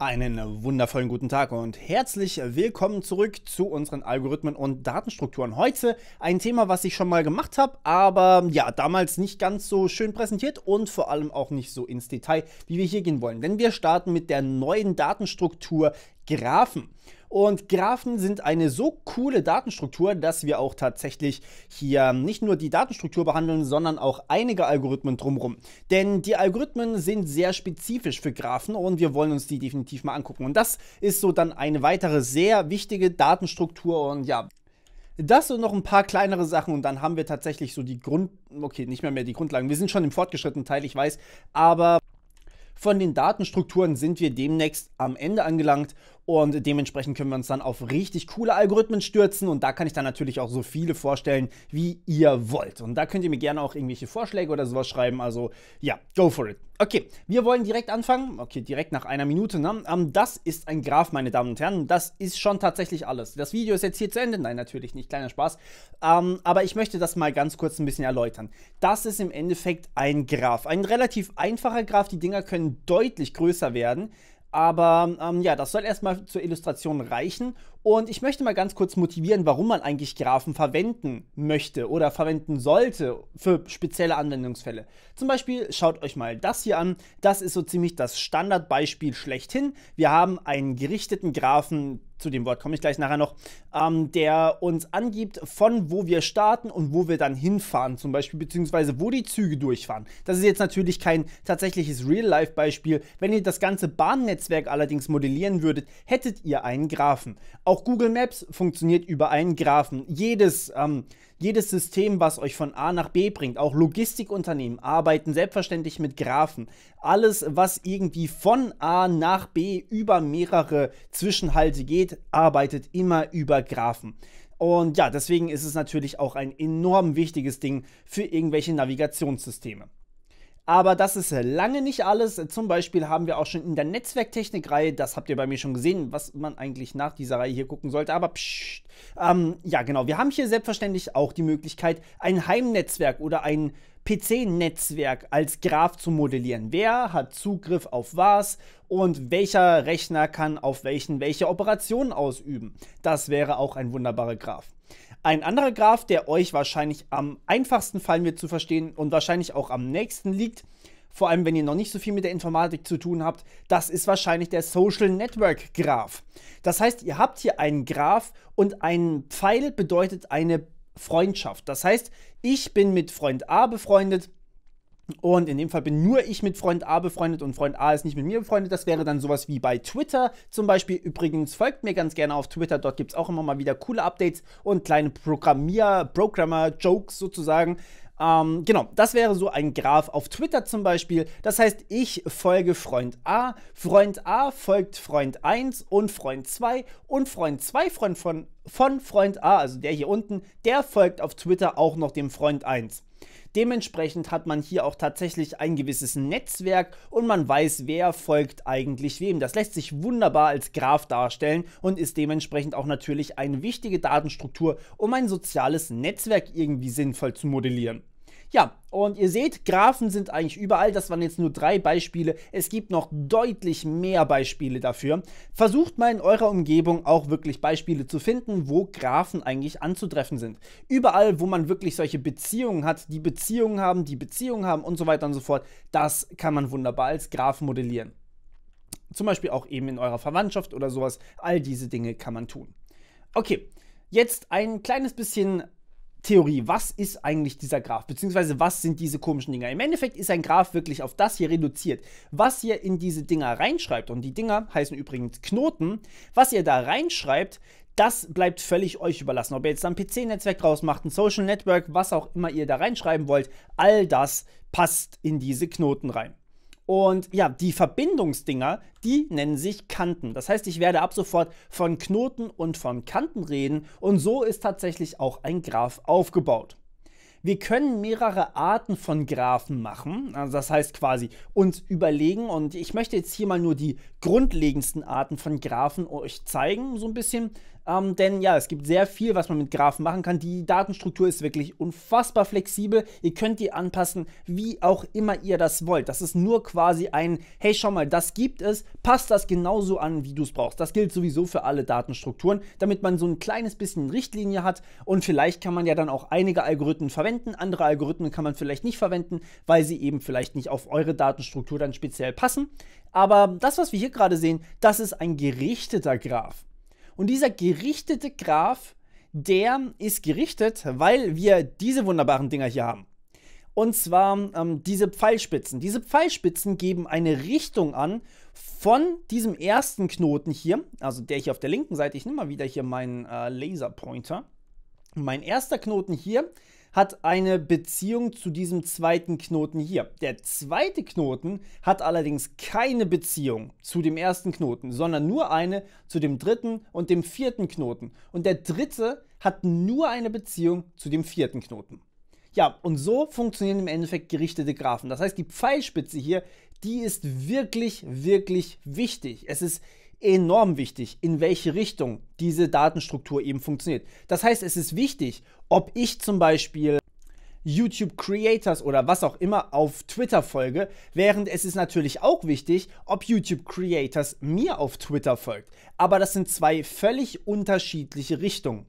Einen wundervollen guten Tag und herzlich willkommen zurück zu unseren Algorithmen und Datenstrukturen. Heute ein Thema, was ich schon mal gemacht habe, aber ja, damals nicht ganz so schön präsentiert und vor allem auch nicht so ins Detail, wie wir hier gehen wollen. Denn wir starten mit der neuen Datenstruktur Graphen. Und Graphen sind eine so coole Datenstruktur, dass wir auch tatsächlich hier nicht nur die Datenstruktur behandeln, sondern auch einige Algorithmen drumherum. Denn die Algorithmen sind sehr spezifisch für Graphen und wir wollen uns die definitiv mal angucken. Und das ist so dann eine weitere sehr wichtige Datenstruktur und ja, das und noch ein paar kleinere Sachen und dann haben wir tatsächlich so die Grund, okay, nicht mehr mehr die Grundlagen. Wir sind schon im fortgeschrittenen Teil, ich weiß, aber von den Datenstrukturen sind wir demnächst am Ende angelangt und dementsprechend können wir uns dann auf richtig coole Algorithmen stürzen und da kann ich dann natürlich auch so viele vorstellen, wie ihr wollt. Und da könnt ihr mir gerne auch irgendwelche Vorschläge oder sowas schreiben. Also ja, go for it. Okay, wir wollen direkt anfangen. Okay, direkt nach einer Minute. Ne? Ähm, das ist ein Graph, meine Damen und Herren. Das ist schon tatsächlich alles. Das Video ist jetzt hier zu Ende. Nein, natürlich nicht. Kleiner Spaß. Ähm, aber ich möchte das mal ganz kurz ein bisschen erläutern. Das ist im Endeffekt ein Graph. Ein relativ einfacher Graph. Die Dinger können deutlich größer werden. Aber ähm, ja, das soll erstmal zur Illustration reichen. Und ich möchte mal ganz kurz motivieren, warum man eigentlich Graphen verwenden möchte oder verwenden sollte für spezielle Anwendungsfälle. Zum Beispiel schaut euch mal das hier an. Das ist so ziemlich das Standardbeispiel schlechthin. Wir haben einen gerichteten Graphen, zu dem Wort komme ich gleich nachher noch, ähm, der uns angibt, von wo wir starten und wo wir dann hinfahren, zum Beispiel, beziehungsweise wo die Züge durchfahren. Das ist jetzt natürlich kein tatsächliches Real-Life-Beispiel. Wenn ihr das ganze Bahnnetzwerk allerdings modellieren würdet, hättet ihr einen Graphen. Auch auch Google Maps funktioniert über einen Graphen. Jedes, ähm, jedes System, was euch von A nach B bringt, auch Logistikunternehmen arbeiten selbstverständlich mit Graphen. Alles, was irgendwie von A nach B über mehrere Zwischenhalte geht, arbeitet immer über Graphen. Und ja, deswegen ist es natürlich auch ein enorm wichtiges Ding für irgendwelche Navigationssysteme. Aber das ist äh, lange nicht alles. Zum Beispiel haben wir auch schon in der Netzwerktechnik-Reihe, das habt ihr bei mir schon gesehen, was man eigentlich nach dieser Reihe hier gucken sollte, aber pssst. Ähm, ja, genau. Wir haben hier selbstverständlich auch die Möglichkeit, ein Heimnetzwerk oder ein PC-Netzwerk als Graph zu modellieren. Wer hat Zugriff auf was und welcher Rechner kann auf welchen welche Operationen ausüben? Das wäre auch ein wunderbarer Graph. Ein anderer Graph, der euch wahrscheinlich am einfachsten fallen wird zu verstehen und wahrscheinlich auch am nächsten liegt, vor allem wenn ihr noch nicht so viel mit der Informatik zu tun habt, das ist wahrscheinlich der Social Network Graph. Das heißt, ihr habt hier einen Graph und ein Pfeil bedeutet eine Freundschaft. Das heißt, ich bin mit Freund A befreundet, und in dem Fall bin nur ich mit Freund A befreundet und Freund A ist nicht mit mir befreundet. Das wäre dann sowas wie bei Twitter zum Beispiel. Übrigens folgt mir ganz gerne auf Twitter. Dort gibt es auch immer mal wieder coole Updates und kleine Programmier, Programmer-Jokes sozusagen. Ähm, genau, das wäre so ein Graph auf Twitter zum Beispiel. Das heißt, ich folge Freund A, Freund A folgt Freund 1 und Freund 2 und Freund 2 Freund von, von Freund A, also der hier unten, der folgt auf Twitter auch noch dem Freund 1. Dementsprechend hat man hier auch tatsächlich ein gewisses Netzwerk und man weiß, wer folgt eigentlich wem. Das lässt sich wunderbar als Graph darstellen und ist dementsprechend auch natürlich eine wichtige Datenstruktur, um ein soziales Netzwerk irgendwie sinnvoll zu modellieren. Ja, und ihr seht, Graphen sind eigentlich überall. Das waren jetzt nur drei Beispiele. Es gibt noch deutlich mehr Beispiele dafür. Versucht mal in eurer Umgebung auch wirklich Beispiele zu finden, wo Graphen eigentlich anzutreffen sind. Überall, wo man wirklich solche Beziehungen hat, die Beziehungen haben, die Beziehungen haben und so weiter und so fort, das kann man wunderbar als Graphen modellieren. Zum Beispiel auch eben in eurer Verwandtschaft oder sowas. All diese Dinge kann man tun. Okay, jetzt ein kleines bisschen Theorie, was ist eigentlich dieser Graph, beziehungsweise was sind diese komischen Dinger? Im Endeffekt ist ein Graph wirklich auf das hier reduziert. Was ihr in diese Dinger reinschreibt, und die Dinger heißen übrigens Knoten, was ihr da reinschreibt, das bleibt völlig euch überlassen. Ob ihr jetzt ein PC-Netzwerk draus macht, ein Social Network, was auch immer ihr da reinschreiben wollt, all das passt in diese Knoten rein. Und ja, die Verbindungsdinger, die nennen sich Kanten. Das heißt, ich werde ab sofort von Knoten und von Kanten reden und so ist tatsächlich auch ein Graph aufgebaut. Wir können mehrere Arten von Graphen machen, also das heißt quasi uns überlegen und ich möchte jetzt hier mal nur die grundlegendsten Arten von Graphen euch zeigen, so ein bisschen, ähm, denn ja, es gibt sehr viel, was man mit Graphen machen kann. Die Datenstruktur ist wirklich unfassbar flexibel. Ihr könnt die anpassen, wie auch immer ihr das wollt. Das ist nur quasi ein, hey, schau mal, das gibt es, passt das genauso an, wie du es brauchst. Das gilt sowieso für alle Datenstrukturen, damit man so ein kleines bisschen Richtlinie hat und vielleicht kann man ja dann auch einige Algorithmen verwenden, andere Algorithmen kann man vielleicht nicht verwenden, weil sie eben vielleicht nicht auf eure Datenstruktur dann speziell passen. Aber das, was wir hier gerade sehen, das ist ein gerichteter Graph. Und dieser gerichtete Graph, der ist gerichtet, weil wir diese wunderbaren Dinger hier haben. Und zwar ähm, diese Pfeilspitzen. Diese Pfeilspitzen geben eine Richtung an von diesem ersten Knoten hier, also der hier auf der linken Seite. Ich nehme mal wieder hier meinen äh, Laserpointer. Mein erster Knoten hier hat eine Beziehung zu diesem zweiten Knoten hier. Der zweite Knoten hat allerdings keine Beziehung zu dem ersten Knoten, sondern nur eine zu dem dritten und dem vierten Knoten. Und der dritte hat nur eine Beziehung zu dem vierten Knoten. Ja, und so funktionieren im Endeffekt gerichtete Graphen. Das heißt, die Pfeilspitze hier, die ist wirklich, wirklich wichtig. Es ist enorm wichtig, in welche Richtung diese Datenstruktur eben funktioniert. Das heißt, es ist wichtig, ob ich zum Beispiel YouTube Creators oder was auch immer auf Twitter folge, während es ist natürlich auch wichtig, ob YouTube Creators mir auf Twitter folgt. Aber das sind zwei völlig unterschiedliche Richtungen.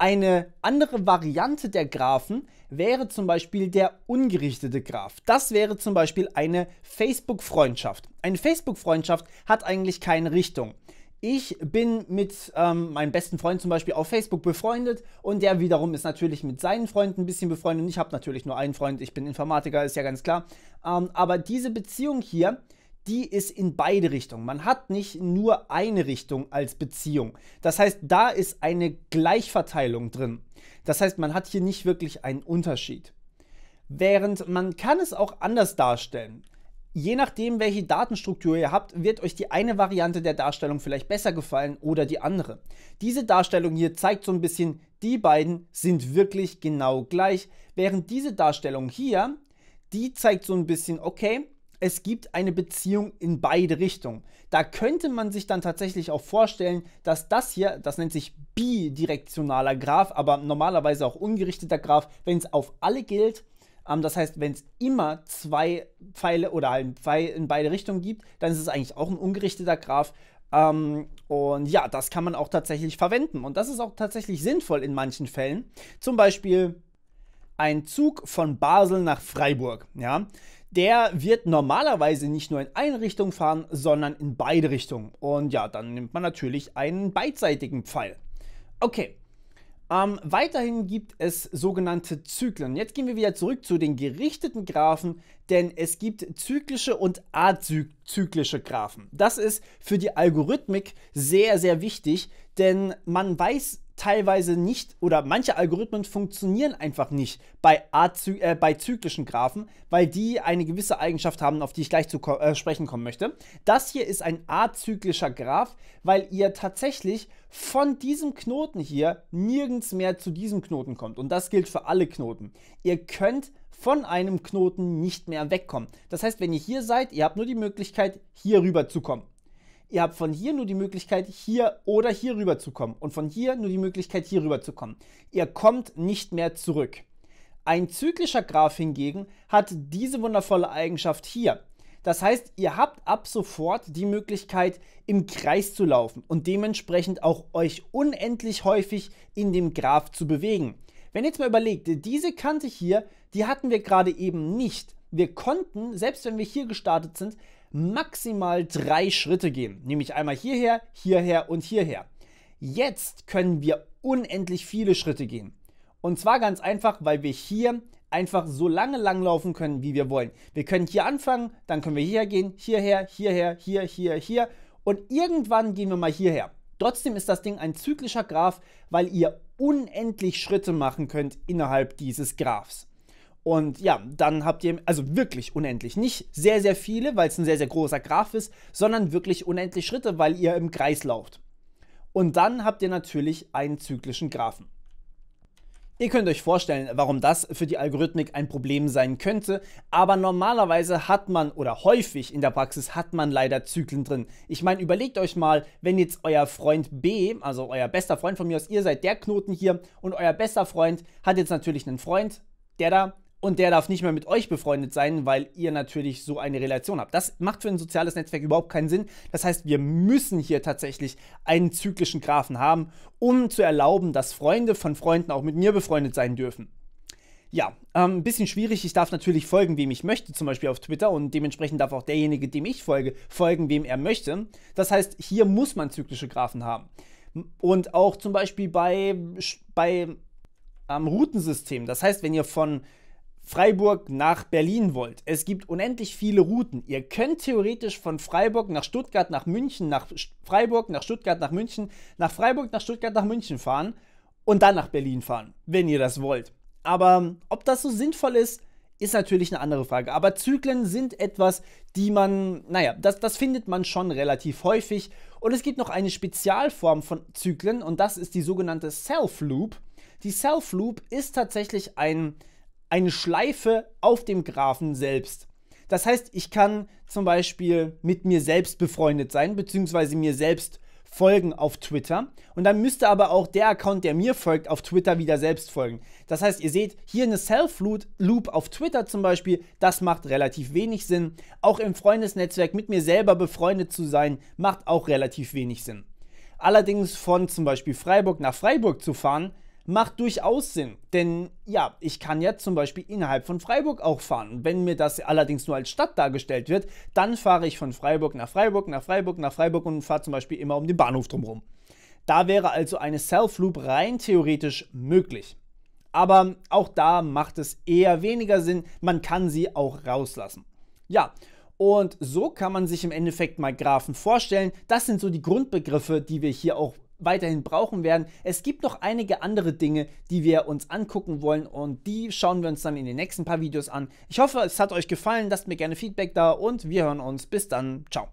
Eine andere Variante der Graphen wäre zum Beispiel der ungerichtete Graph. Das wäre zum Beispiel eine Facebook-Freundschaft. Eine Facebook-Freundschaft hat eigentlich keine Richtung. Ich bin mit ähm, meinem besten Freund zum Beispiel auf Facebook befreundet und der wiederum ist natürlich mit seinen Freunden ein bisschen befreundet. Und ich habe natürlich nur einen Freund, ich bin Informatiker, ist ja ganz klar. Ähm, aber diese Beziehung hier die ist in beide Richtungen. Man hat nicht nur eine Richtung als Beziehung. Das heißt, da ist eine Gleichverteilung drin. Das heißt, man hat hier nicht wirklich einen Unterschied. Während man kann es auch anders darstellen. Je nachdem, welche Datenstruktur ihr habt, wird euch die eine Variante der Darstellung vielleicht besser gefallen oder die andere. Diese Darstellung hier zeigt so ein bisschen, die beiden sind wirklich genau gleich, während diese Darstellung hier, die zeigt so ein bisschen, okay, es gibt eine Beziehung in beide Richtungen. Da könnte man sich dann tatsächlich auch vorstellen, dass das hier, das nennt sich bidirektionaler Graph, aber normalerweise auch ungerichteter Graph, wenn es auf alle gilt, ähm, das heißt, wenn es immer zwei Pfeile oder halt einen Pfeil in beide Richtungen gibt, dann ist es eigentlich auch ein ungerichteter Graph. Ähm, und ja, das kann man auch tatsächlich verwenden. Und das ist auch tatsächlich sinnvoll in manchen Fällen. Zum Beispiel ein Zug von Basel nach Freiburg. Ja, der wird normalerweise nicht nur in eine Richtung fahren, sondern in beide Richtungen. Und ja, dann nimmt man natürlich einen beidseitigen Pfeil. Okay. Ähm, weiterhin gibt es sogenannte Zyklen. Jetzt gehen wir wieder zurück zu den gerichteten Graphen, denn es gibt zyklische und azyklische Graphen. Das ist für die Algorithmik sehr, sehr wichtig, denn man weiß teilweise nicht oder manche Algorithmen funktionieren einfach nicht bei, Azy äh, bei zyklischen Graphen, weil die eine gewisse Eigenschaft haben, auf die ich gleich zu ko äh, sprechen kommen möchte. Das hier ist ein azyklischer Graph, weil ihr tatsächlich von diesem Knoten hier nirgends mehr zu diesem Knoten kommt. Und das gilt für alle Knoten. Ihr könnt von einem Knoten nicht mehr wegkommen. Das heißt, wenn ihr hier seid, ihr habt nur die Möglichkeit, hier rüber zu kommen. Ihr habt von hier nur die Möglichkeit, hier oder hier rüber zu kommen. Und von hier nur die Möglichkeit, hier rüber zu kommen. Ihr kommt nicht mehr zurück. Ein zyklischer Graph hingegen hat diese wundervolle Eigenschaft hier. Das heißt, ihr habt ab sofort die Möglichkeit, im Kreis zu laufen und dementsprechend auch euch unendlich häufig in dem Graph zu bewegen. Wenn ihr jetzt mal überlegt, diese Kante hier, die hatten wir gerade eben nicht. Wir konnten, selbst wenn wir hier gestartet sind, maximal drei Schritte gehen, nämlich einmal hierher, hierher und hierher. Jetzt können wir unendlich viele Schritte gehen. Und zwar ganz einfach, weil wir hier einfach so lange langlaufen können, wie wir wollen. Wir können hier anfangen, dann können wir hierher gehen, hierher, hierher, hier, hier, hier und irgendwann gehen wir mal hierher. Trotzdem ist das Ding ein zyklischer Graph, weil ihr unendlich Schritte machen könnt innerhalb dieses Graphs. Und ja, dann habt ihr, also wirklich unendlich, nicht sehr, sehr viele, weil es ein sehr, sehr großer Graph ist, sondern wirklich unendlich Schritte, weil ihr im Kreis lauft. Und dann habt ihr natürlich einen zyklischen Graphen. Ihr könnt euch vorstellen, warum das für die Algorithmik ein Problem sein könnte, aber normalerweise hat man oder häufig in der Praxis hat man leider Zyklen drin. Ich meine, überlegt euch mal, wenn jetzt euer Freund B, also euer bester Freund von mir aus, ihr seid der Knoten hier und euer bester Freund hat jetzt natürlich einen Freund, der da, und der darf nicht mehr mit euch befreundet sein, weil ihr natürlich so eine Relation habt. Das macht für ein soziales Netzwerk überhaupt keinen Sinn. Das heißt, wir müssen hier tatsächlich einen zyklischen Graphen haben, um zu erlauben, dass Freunde von Freunden auch mit mir befreundet sein dürfen. Ja, ähm, ein ähm, bisschen schwierig. Ich darf natürlich folgen, wem ich möchte, zum Beispiel auf Twitter. Und dementsprechend darf auch derjenige, dem ich folge, folgen, wem er möchte. Das heißt, hier muss man zyklische Graphen haben. Und auch zum Beispiel bei, bei ähm, Routensystemen. Das heißt, wenn ihr von Freiburg nach Berlin wollt, es gibt unendlich viele Routen. Ihr könnt theoretisch von Freiburg nach Stuttgart, nach München, nach Freiburg, nach Stuttgart, nach München, nach Freiburg, nach Stuttgart, nach München fahren und dann nach Berlin fahren, wenn ihr das wollt. Aber ähm, ob das so sinnvoll ist, ist natürlich eine andere Frage. Aber Zyklen sind etwas, die man, naja, das, das findet man schon relativ häufig. Und es gibt noch eine Spezialform von Zyklen und das ist die sogenannte Self-Loop. Die Self-Loop ist tatsächlich ein eine Schleife auf dem Graphen selbst. Das heißt, ich kann zum Beispiel mit mir selbst befreundet sein, beziehungsweise mir selbst folgen auf Twitter. Und dann müsste aber auch der Account, der mir folgt, auf Twitter wieder selbst folgen. Das heißt, ihr seht hier eine Self-Loop auf Twitter zum Beispiel. Das macht relativ wenig Sinn. Auch im Freundesnetzwerk mit mir selber befreundet zu sein, macht auch relativ wenig Sinn. Allerdings von zum Beispiel Freiburg nach Freiburg zu fahren, macht durchaus Sinn. Denn ja, ich kann ja zum Beispiel innerhalb von Freiburg auch fahren. Wenn mir das allerdings nur als Stadt dargestellt wird, dann fahre ich von Freiburg nach Freiburg, nach Freiburg, nach Freiburg und fahre zum Beispiel immer um den Bahnhof drumherum. Da wäre also eine Self-Loop rein theoretisch möglich. Aber auch da macht es eher weniger Sinn. Man kann sie auch rauslassen. Ja, und so kann man sich im Endeffekt mal Graphen vorstellen. Das sind so die Grundbegriffe, die wir hier auch weiterhin brauchen werden. Es gibt noch einige andere Dinge, die wir uns angucken wollen und die schauen wir uns dann in den nächsten paar Videos an. Ich hoffe, es hat euch gefallen. Lasst mir gerne Feedback da und wir hören uns. Bis dann. Ciao.